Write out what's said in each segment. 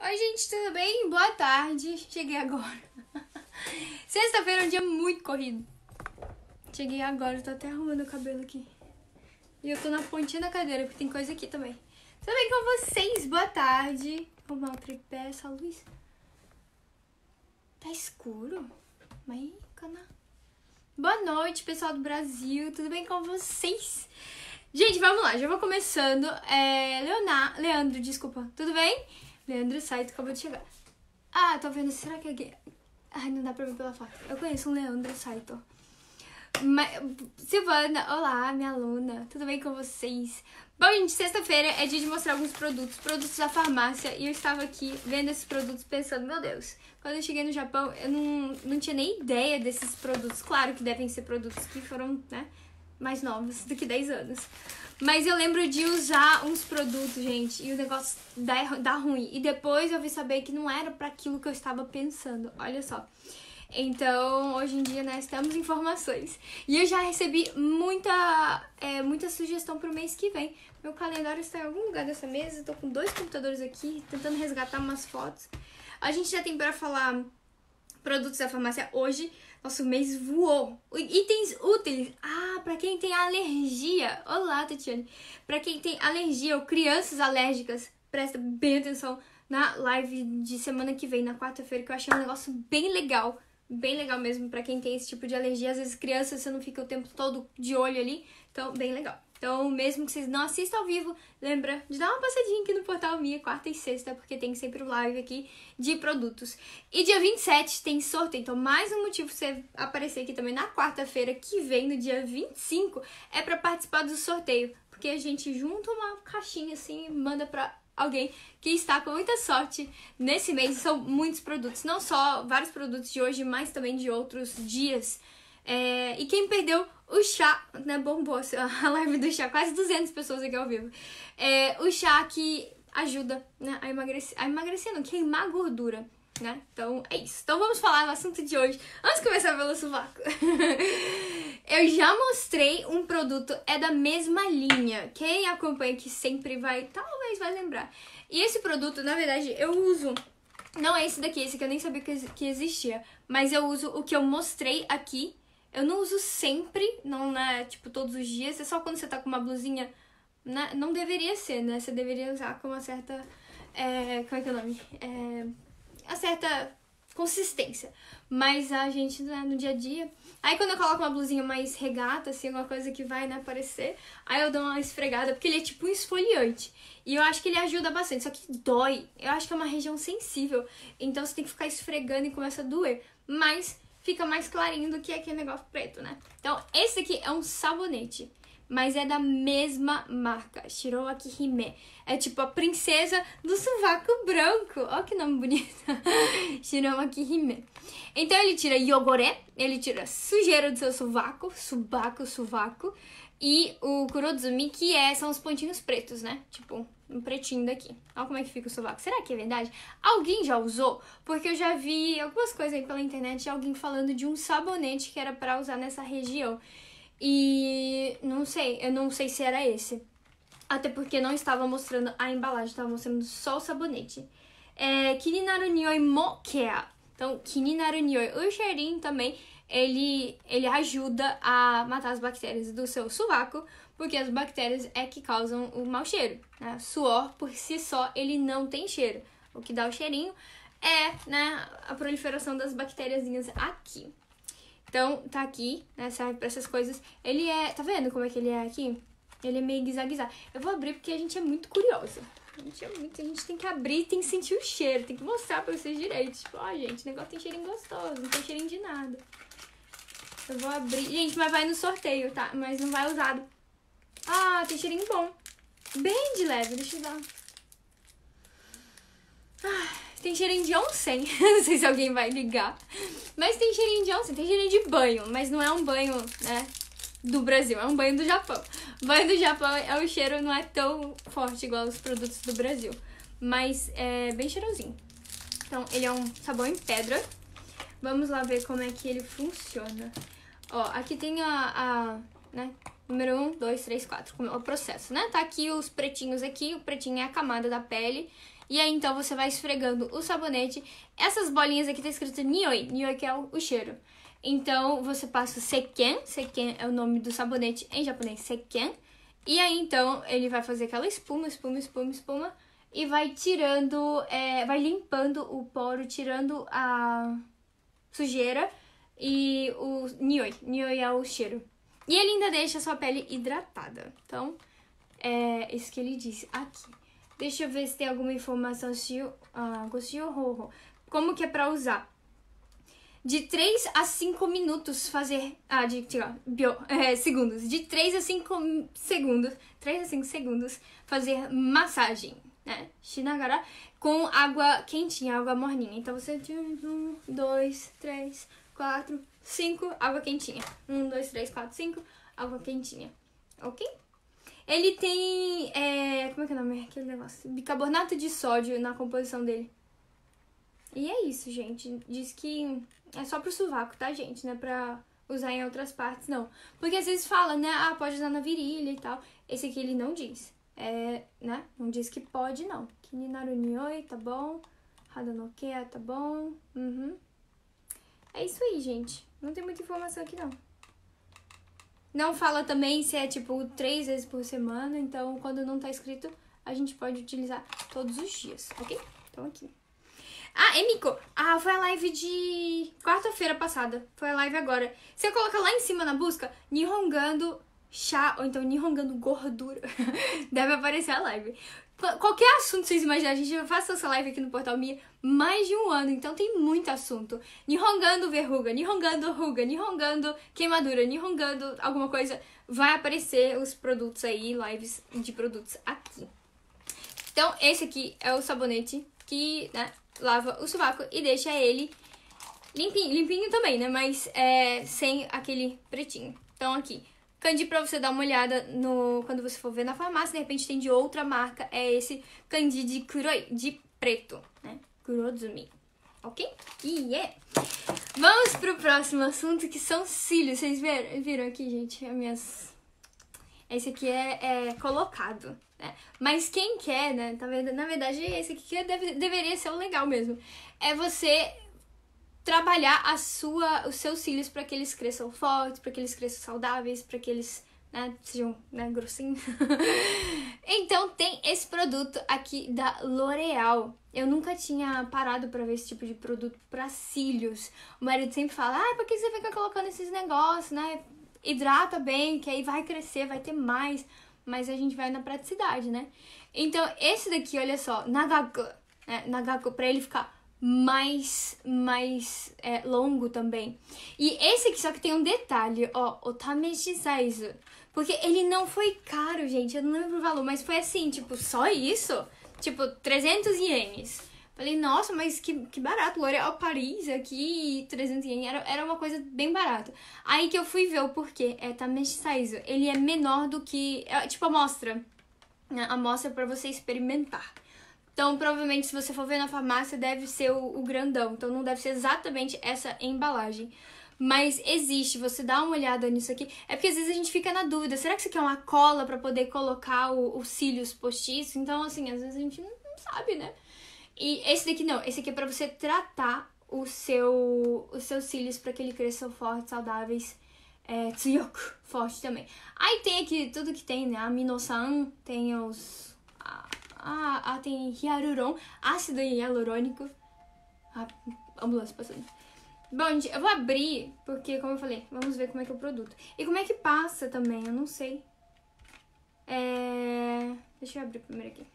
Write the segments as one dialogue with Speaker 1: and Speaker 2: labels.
Speaker 1: Oi, gente, tudo bem? Boa tarde. Cheguei agora. Sexta-feira é um dia muito corrido. Cheguei agora, tô até arrumando o cabelo aqui. E eu tô na pontinha da cadeira, porque tem coisa aqui também. Tudo bem com vocês? Boa tarde. Vou arrumar o tripé, essa luz. Tá escuro? Mas, cana. Boa noite, pessoal do Brasil. Tudo bem com vocês? Gente, vamos lá, já vou começando. É, Leonardo, Leandro, desculpa. Tudo bem? Leandro Saito acabou de chegar. Ah, tô vendo. Será que é Ai, não dá pra ver pela foto. Eu conheço um Leandro Saito. Ma Silvana, olá, minha aluna. Tudo bem com vocês? Bom, gente, sexta-feira é dia de mostrar alguns produtos, produtos da farmácia, e eu estava aqui vendo esses produtos pensando, meu Deus, quando eu cheguei no Japão, eu não, não tinha nem ideia desses produtos. Claro que devem ser produtos que foram, né, mais novos do que 10 anos. Mas eu lembro de usar uns produtos, gente, e o negócio dá, dá ruim. E depois eu vi saber que não era para aquilo que eu estava pensando. Olha só. Então, hoje em dia, nós né, temos informações. E eu já recebi muita, é, muita sugestão pro mês que vem. Meu calendário está em algum lugar dessa mesa. Tô com dois computadores aqui, tentando resgatar umas fotos. A gente já tem para falar produtos da farmácia hoje. Nosso mês voou. Itens úteis. Ah, para quem tem alergia. Olá, Tatiane. Para quem tem alergia ou crianças alérgicas, presta bem atenção na live de semana que vem, na quarta-feira, que eu achei um negócio bem legal. Bem legal mesmo para quem tem esse tipo de alergia. Às vezes crianças você não fica o tempo todo de olho ali. Então, bem legal. Então, mesmo que vocês não assistam ao vivo, lembra de dar uma passadinha aqui no portal Minha, quarta e sexta, porque tem sempre live aqui de produtos. E dia 27 tem sorteio, então mais um motivo pra você aparecer aqui também na quarta-feira que vem, no dia 25, é para participar do sorteio, porque a gente junta uma caixinha assim e manda pra alguém que está com muita sorte nesse mês. São muitos produtos, não só vários produtos de hoje, mas também de outros dias. É... e quem perdeu o chá, né, bombou assim, a live do chá, quase 200 pessoas aqui ao vivo. É, o chá que ajuda né, a emagrecer, a emagrecer não, queimar gordura, né? Então é isso. Então vamos falar do assunto de hoje. Antes de começar pelo sovaco. Eu já mostrei um produto, é da mesma linha. Quem acompanha aqui sempre vai, talvez vai lembrar. E esse produto, na verdade, eu uso não é esse daqui, esse que eu nem sabia que existia. Mas eu uso o que eu mostrei aqui eu não uso sempre, não né, tipo todos os dias, é só quando você tá com uma blusinha. Né, não deveria ser, né? Você deveria usar com uma certa. É, como é que é o nome? É, uma certa consistência. Mas a gente, né, no dia a dia. Aí quando eu coloco uma blusinha mais regata, assim, alguma coisa que vai, né, aparecer, aí eu dou uma esfregada, porque ele é tipo um esfoliante. E eu acho que ele ajuda bastante, só que dói. Eu acho que é uma região sensível. Então você tem que ficar esfregando e começa a doer. Mas fica mais clarinho do que aquele negócio preto, né? Então, esse aqui é um sabonete, mas é da mesma marca, Shiroaki Hime. É tipo a princesa do sovaco branco. Olha que nome bonito. Shiroaki Hime. Então, ele tira yogore, ele tira sujeira do seu sovaco, subaco, sovaco, e o kurozumi, que é, são os pontinhos pretos, né? Tipo, um pretinho daqui. Olha como é que fica o sovaco. Será que é verdade? Alguém já usou? Porque eu já vi algumas coisas aí pela internet de alguém falando de um sabonete que era para usar nessa região. E não sei, eu não sei se era esse. Até porque não estava mostrando a embalagem, estava mostrando só o sabonete. É, kininaru nioi Então, kininaru nioi, o cheirinho também, ele, ele ajuda a matar as bactérias do seu sovaco, porque as bactérias é que causam o mau cheiro. Né? Suor, por si só, ele não tem cheiro. O que dá o cheirinho é né, a proliferação das bactériazinhas aqui. Então, tá aqui, né, serve pra essas coisas. Ele é... Tá vendo como é que ele é aqui? Ele é meio guizaguizar. Eu vou abrir porque a gente é muito curiosa. A gente é muito... A gente tem que abrir, tem que sentir o cheiro, tem que mostrar pra vocês direito. Tipo, ó, oh, gente, o negócio tem cheirinho gostoso, não tem cheirinho de nada. Eu vou abrir... Gente, mas vai no sorteio, tá? Mas não vai usado ah, tem cheirinho bom. Bem de leve, deixa eu dar. Ah, tem cheirinho de onsen. não sei se alguém vai ligar. Mas tem cheirinho de onsen, tem cheirinho de banho. Mas não é um banho, né? Do Brasil, é um banho do Japão. Banho do Japão é o cheiro, não é tão forte igual os produtos do Brasil. Mas é bem cheirosinho. Então, ele é um sabão em pedra. Vamos lá ver como é que ele funciona. Ó, aqui tem a, a né, número 1, 2, 3, 4, como é o processo, né? Tá aqui os pretinhos aqui, o pretinho é a camada da pele, e aí então você vai esfregando o sabonete. Essas bolinhas aqui tá escrito nioi, nioi que é o, o cheiro. Então você passa seken, seken é o nome do sabonete em japonês, seken. E aí então ele vai fazer aquela espuma, espuma, espuma, espuma, e vai tirando, é, vai limpando o poro, tirando a sujeira e o nioi, nioi é o cheiro. E ele ainda deixa a sua pele hidratada. Então, é isso que ele disse aqui. Deixa eu ver se tem alguma informação gostinho ah, rojo. Como que é pra usar? De 3 a 5 minutos fazer... Ah, de... Tira, bio, é, segundos. De 3 a 5 segundos... 3 a 5 segundos fazer massagem, né? Shinagara com água quentinha, água morninha. Então, você... 1, 2, 3, 4, 5, água quentinha. 1, 2, 3, 4, 5, água quentinha. Ok? Ele tem. É, como é que é o nome? Aquele negócio. Bicarbonato de sódio na composição dele. E é isso, gente. Diz que é só pro sovaco, tá, gente? Não é pra usar em outras partes, não. Porque às vezes fala, né? Ah, pode usar na virilha e tal. Esse aqui ele não diz. É, né? Não diz que pode, não. Kininarunioi, tá bom. Hadanokea, tá bom. Uhum. É isso aí, gente. Não tem muita informação aqui, não. Não fala também se é, tipo, três vezes por semana. Então, quando não tá escrito, a gente pode utilizar todos os dias, ok? Então, aqui. Ah, Emiko, ah, foi a live de quarta-feira passada. Foi a live agora. Você coloca lá em cima na busca, Nihongando chá, ou então Nihongando gordura. Deve aparecer a live. Qualquer assunto vocês imaginam, a gente já faz essa live aqui no Portal Mia mais de um ano, então tem muito assunto. Nihongando verruga, Nihongando ruga, Nihongando queimadura, Nihongando alguma coisa. Vai aparecer os produtos aí, lives de produtos aqui. Então, esse aqui é o sabonete que né, lava o sovaco e deixa ele limpinho, limpinho também, né? Mas é, sem aquele pretinho. Então, aqui, Candy pra você dar uma olhada no quando você for ver na farmácia, de repente tem de outra marca, é esse Candy de Kuroi, de preto, né? Kurozumi. Ok? E yeah. É. Vamos pro próximo assunto, que são cílios. Vocês viram, viram aqui, gente, as minhas... Esse aqui é, é colocado, né? Mas quem quer, né? Tá na verdade, esse aqui que deve, deveria ser o legal mesmo. É você trabalhar a sua, os seus cílios para que eles cresçam fortes, para que eles cresçam saudáveis, para que eles né, sejam né, grossinhos. então tem esse produto aqui da L'Oreal. Eu nunca tinha parado para ver esse tipo de produto para cílios. O marido sempre fala: ah, por que você fica colocando esses negócios, né? Hidrata bem, que aí vai crescer, vai ter mais". Mas a gente vai na praticidade, né? Então esse daqui, olha só, Nagaku, né? Nagaku para ele ficar mais, mais é, longo também. E esse aqui só que tem um detalhe, ó, o tameshi size. Porque ele não foi caro, gente, eu não lembro o valor, mas foi assim, tipo, só isso? Tipo, 300 ienes. Falei, nossa, mas que, que barato, L'Oréal é Paris aqui, 300 ienes, era, era uma coisa bem barata. Aí que eu fui ver o porquê, é tameshi size, ele é menor do que, é, tipo, amostra. A amostra para é você experimentar. Então, provavelmente, se você for ver na farmácia, deve ser o, o grandão. Então, não deve ser exatamente essa embalagem. Mas existe, você dá uma olhada nisso aqui. É porque às vezes a gente fica na dúvida: será que isso aqui é uma cola para poder colocar os cílios postiços? Então, assim, às vezes a gente não, não sabe, né? E esse daqui não, esse aqui é para você tratar o seu, os seus cílios para que eles cresçam fortes, saudáveis. É, tsuyoku, forte também. Aí tem aqui tudo que tem, né? Aminosan, tem os. A, ah, ah tem hialuron, ácido hialurônico. Ah, ambulância passando. Bom, gente, eu vou abrir, porque, como eu falei, vamos ver como é que é o produto. E como é que passa também, eu não sei. É... Deixa eu abrir primeiro aqui.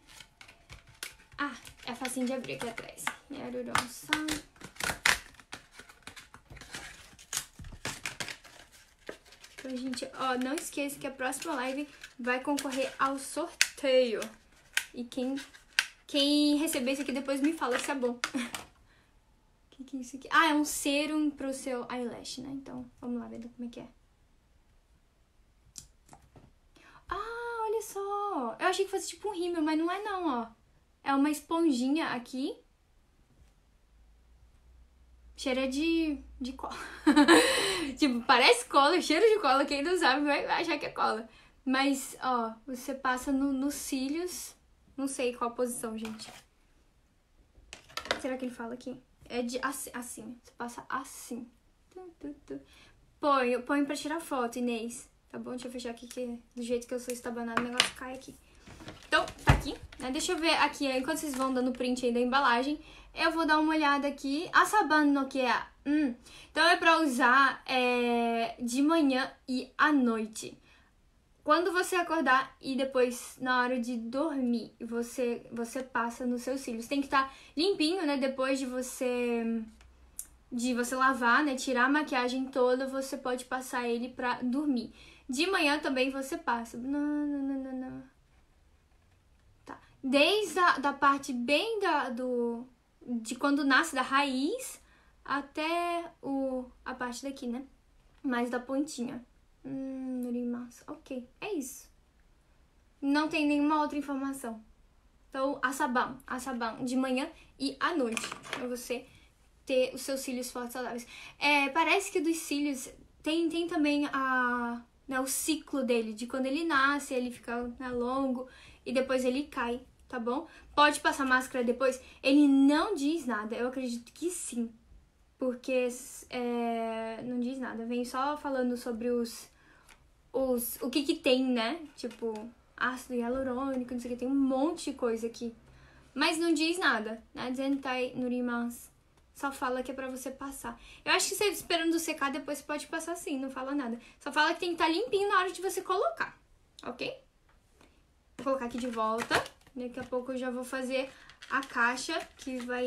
Speaker 1: Ah, é facinho de abrir aqui atrás. Yaruron sal. Então, gente, ó, não esqueça que a próxima live vai concorrer ao sorteio. E quem, quem receber isso aqui depois me fala se é bom. O que, que é isso aqui? Ah, é um serum pro seu eyelash, né? Então, vamos lá ver como é que é. Ah, olha só! Eu achei que fosse tipo um rímel, mas não é não, ó. É uma esponjinha aqui. Cheira de, de cola. tipo, parece cola, cheiro de cola. Quem não sabe vai achar que é cola. Mas, ó, você passa no, nos cílios não sei qual posição, gente. Será que ele fala aqui? É de assim. assim. Você passa assim. Põe, põe pra tirar foto, Inês. Tá bom? Deixa eu fechar aqui, que do jeito que eu sou estabanada, o negócio cai aqui. Então, tá aqui. Né? Deixa eu ver aqui, enquanto vocês vão dando print aí da embalagem, eu vou dar uma olhada aqui. A sabana no que é? Hum. Então, é pra usar é, de manhã e à noite quando você acordar e depois na hora de dormir, você você passa nos seus cílios. Tem que estar tá limpinho, né? Depois de você de você lavar, né, tirar a maquiagem toda, você pode passar ele pra dormir. De manhã também você passa. Não, não, não, não, Tá. Desde a da parte bem da do de quando nasce da raiz até o a parte daqui, né? Mais da pontinha. Hum, Nurimasu. Ok, é isso. Não tem nenhuma outra informação. Então, asabam, asabam de manhã e à noite, pra você ter os seus cílios fortes e saudáveis. É, parece que dos cílios tem, tem também a, né, o ciclo dele, de quando ele nasce, ele fica né, longo e depois ele cai, tá bom? Pode passar máscara depois? Ele não diz nada, eu acredito que sim, porque é, não diz nada, vem só falando sobre os os, o que que tem, né? Tipo, ácido hialurônico, não sei o que, tem um monte de coisa aqui. Mas não diz nada, né? Zentai tá Nurimans. Só fala que é pra você passar. Eu acho que você esperando secar, depois você pode passar sim, não fala nada. Só fala que tem que estar tá limpinho na hora de você colocar, ok? Vou colocar aqui de volta. Daqui a pouco eu já vou fazer a caixa que vai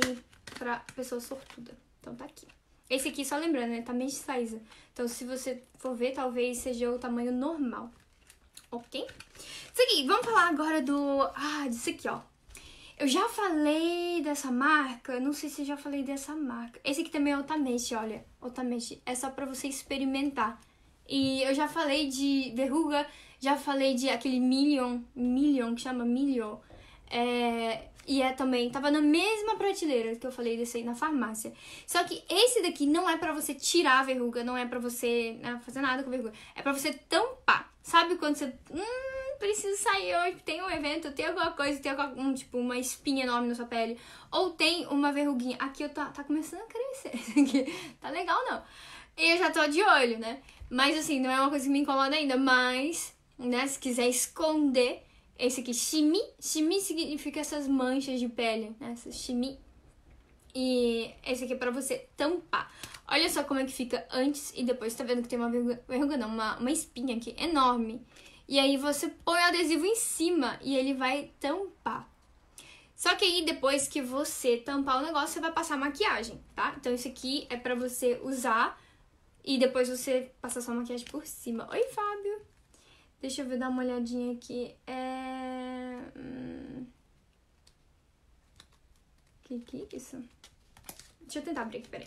Speaker 1: pra pessoa sortuda. Então tá aqui. Esse aqui, só lembrando, né? Tá size Então, se você for ver, talvez seja o tamanho normal. Ok? seguinte vamos falar agora do... Ah, disso aqui, ó. Eu já falei dessa marca, não sei se eu já falei dessa marca. Esse aqui também é Otamente, olha. Otamente, é só pra você experimentar. E eu já falei de verruga, já falei de aquele Million, Million, que chama Million. É, e é também, tava na mesma prateleira que eu falei desse aí na farmácia. Só que esse daqui não é para você tirar a verruga, não é para você né, fazer nada com a verruga. É para você tampar. Sabe quando você. Hum, preciso sair hoje, tem um evento, tem alguma coisa, tem algum, tipo, uma espinha enorme na sua pele. Ou tem uma verruguinha. Aqui eu tá, tá começando a crescer. tá legal, não. E eu já tô de olho, né? Mas assim, não é uma coisa que me incomoda ainda, mas, né, se quiser esconder esse aqui, shimi. Shimi significa essas manchas de pele, né? Essas shimi. E esse aqui é pra você tampar. Olha só como é que fica antes e depois. Tá vendo que tem uma verruga, não, uma, uma espinha aqui enorme. E aí você põe o adesivo em cima e ele vai tampar. Só que aí depois que você tampar o negócio, você vai passar maquiagem, tá? Então isso aqui é pra você usar e depois você passar sua maquiagem por cima. Oi, Fábio! Deixa eu ver, dar uma olhadinha aqui. É. Hum, que que é isso? Deixa eu tentar abrir aqui, peraí.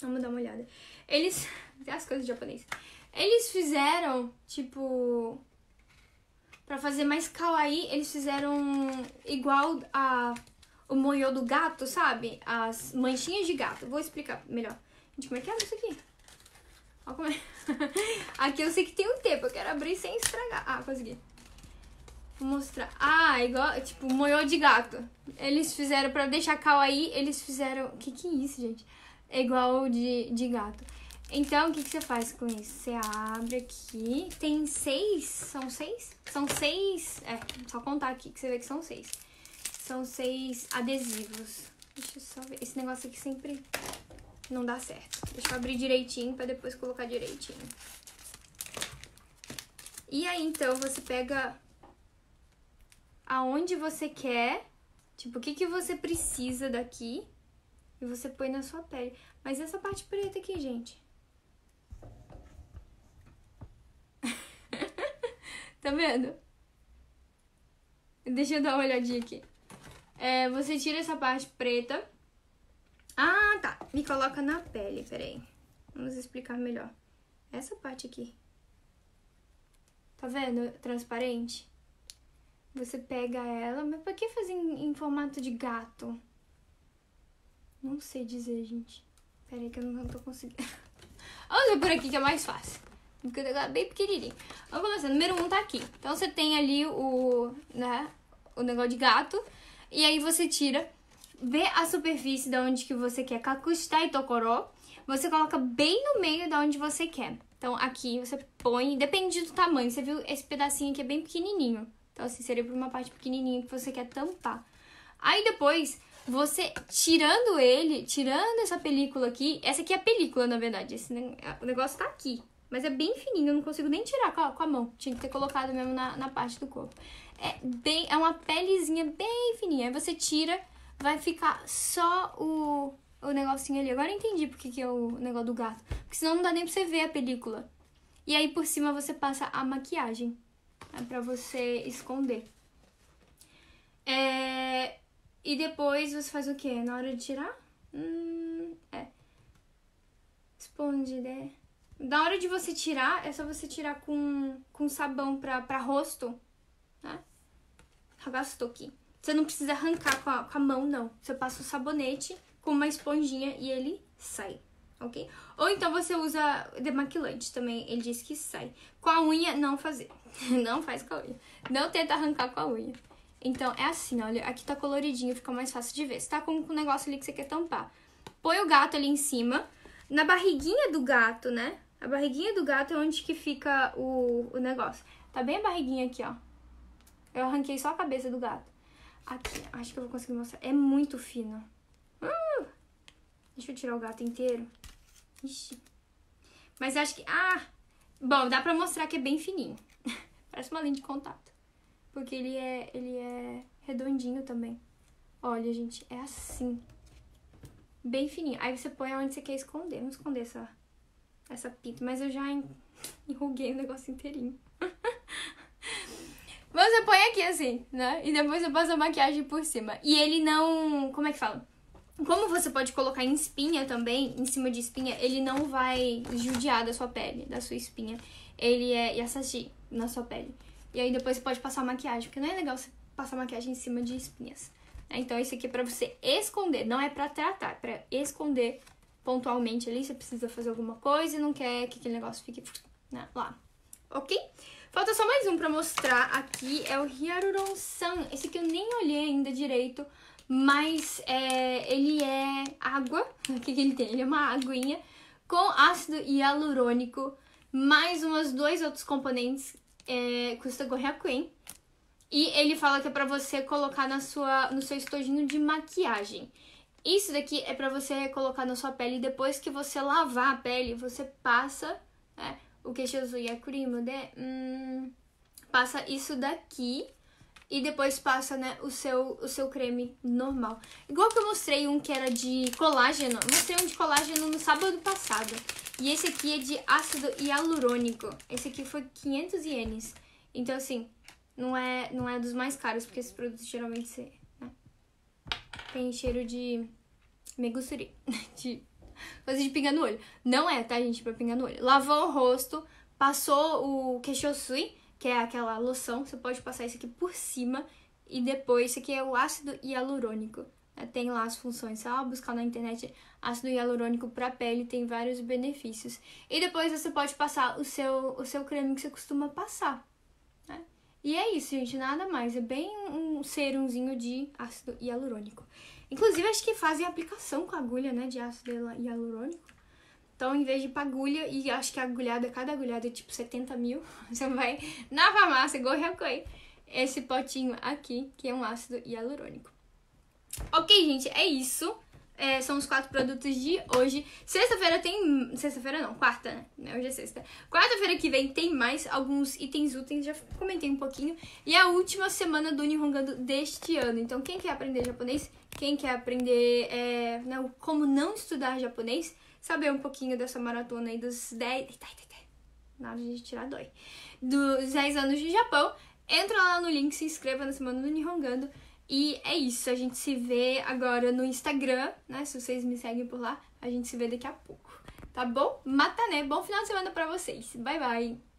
Speaker 1: Vamos dar uma olhada. Eles. as coisas japonesas. Eles fizeram, tipo. Pra fazer mais kawaii, eles fizeram igual a o moio do gato, sabe? As manchinhas de gato. Vou explicar melhor. Gente, como é que é isso aqui? É. Aqui eu sei que tem um tempo, eu quero abrir sem estragar. Ah, consegui. Vou mostrar. Ah, igual, tipo, moiô de gato. Eles fizeram, pra deixar cal aí, eles fizeram... Que que é isso, gente? É igual de, de gato. Então, o que, que você faz com isso? Você abre aqui. Tem seis? São seis? São seis... É, só contar aqui que você vê que são seis. São seis adesivos. Deixa eu só ver. Esse negócio aqui sempre não dá certo. Deixa eu abrir direitinho pra depois colocar direitinho. E aí, então, você pega aonde você quer, tipo, o que, que você precisa daqui e você põe na sua pele. Mas essa parte preta aqui, gente? tá vendo? Deixa eu dar uma olhadinha aqui. É, você tira essa parte preta ah, tá. Me coloca na pele, peraí. Vamos explicar melhor. Essa parte aqui. Tá vendo? Transparente. Você pega ela, mas por que fazer em, em formato de gato? Não sei dizer, gente. Peraí que eu não tô conseguindo. Vamos ver por aqui que é mais fácil. Porque o negócio é bem pequenininho. Vamos começar. Número 1 um tá aqui. Então, você tem ali o, né, o negócio de gato. E aí, você tira vê a superfície da onde que você quer kakushita e tokorô, você coloca bem no meio da onde você quer. Então aqui você põe, depende do tamanho, você viu esse pedacinho aqui é bem pequenininho. Então assim, seria por uma parte pequenininha que você quer tampar. Aí depois, você tirando ele, tirando essa película aqui, essa aqui é a película na verdade, esse o negócio tá aqui. Mas é bem fininho, eu não consigo nem tirar com a, com a mão. Tinha que ter colocado mesmo na, na parte do corpo. É, bem, é uma pelezinha bem fininha. Aí você tira vai ficar só o, o negocinho ali. Agora eu entendi porque que é o negócio do gato. Porque senão não dá nem pra você ver a película. E aí por cima você passa a maquiagem. É pra você esconder. É... E depois você faz o quê? Na hora de tirar? Hum, é. Esponde, né? Na hora de você tirar, é só você tirar com, com sabão pra, pra rosto, né? aqui você não precisa arrancar com a, com a mão, não. Você passa o sabonete com uma esponjinha e ele sai, ok? Ou então você usa demaquilante também, ele diz que sai. Com a unha, não fazer. não faz com a unha. Não tenta arrancar com a unha. Então, é assim, olha, aqui tá coloridinho, fica mais fácil de ver. Você tá com um negócio ali que você quer tampar. Põe o gato ali em cima, na barriguinha do gato, né? A barriguinha do gato é onde que fica o, o negócio. Tá bem a barriguinha aqui, ó. Eu arranquei só a cabeça do gato. Aqui, acho que eu vou conseguir mostrar. É muito fino. Uh! Deixa eu tirar o gato inteiro. Ixi. Mas acho que... Ah! Bom, dá pra mostrar que é bem fininho. Parece uma lente de contato. Porque ele é, ele é redondinho também. Olha, gente, é assim. Bem fininho. Aí você põe onde você quer esconder. Vamos esconder essa, essa pinta. Mas eu já enruguei o negócio inteirinho. Mas você põe aqui assim, né? E depois eu passo a maquiagem por cima. E ele não. Como é que fala? Como você pode colocar em espinha também, em cima de espinha, ele não vai judiar da sua pele, da sua espinha. Ele é yasashi na sua pele. E aí depois você pode passar maquiagem, porque não é legal você passar maquiagem em cima de espinhas. Né? Então isso aqui é pra você esconder, não é pra tratar, é pra esconder pontualmente ali. Você precisa fazer alguma coisa e não quer que aquele negócio fique né, lá. Ok? Falta só mais um pra mostrar aqui, é o Hyaluron Sun. Esse aqui eu nem olhei ainda direito, mas é, ele é água. O que, que ele tem? Ele é uma aguinha com ácido hialurônico, mais umas dois outros componentes, é, custa Queen. E ele fala que é pra você colocar na sua, no seu estojinho de maquiagem. Isso daqui é pra você colocar na sua pele depois que você lavar a pele, você passa, né? o お化粧水やクリームで、hum, é né? passa isso daqui e depois passa, né, o seu, o seu creme normal. Igual que eu mostrei um que era de colágeno, mostrei um de colágeno no sábado passado. E esse aqui é de ácido hialurônico. Esse aqui foi 500 ienes. Então, assim, não é, não é dos mais caros, porque esses produtos geralmente você, né, tem cheiro de megusuri, de Coisa de pingar no olho. Não é, tá, gente? Pra pingar no olho. Lavou o rosto, passou o Keshosui, que é aquela loção. Você pode passar isso aqui por cima. E depois, isso aqui é o ácido hialurônico. É, tem lá as funções, só buscar na internet ácido hialurônico para pele, tem vários benefícios. E depois você pode passar o seu, o seu creme que você costuma passar. Né? E é isso, gente, nada mais. É bem um serumzinho de ácido hialurônico. Inclusive, acho que fazem aplicação com agulha, né? De ácido hialurônico. Então, em vez de ir pra agulha, e acho que a agulhada, cada agulhada é tipo 70 mil, você vai na farmácia, igual Helcoin, esse potinho aqui, que é um ácido hialurônico. Ok, gente, é isso. É, são os quatro produtos de hoje. Sexta-feira tem. Sexta-feira não, quarta, né? Hoje é sexta. Quarta-feira que vem tem mais alguns itens úteis, já comentei um pouquinho. E é a última semana do Nihongando deste ano. Então, quem quer aprender japonês, quem quer aprender é, não, né, como não estudar japonês, saber um pouquinho dessa maratona aí dos 10. Na hora de tirar dói. Dos 10 anos de Japão, entra lá no link, se inscreva na semana do Nihongando. E é isso, a gente se vê agora no Instagram, né? Se vocês me seguem por lá, a gente se vê daqui a pouco. Tá bom? Matané, bom final de semana pra vocês. Bye, bye!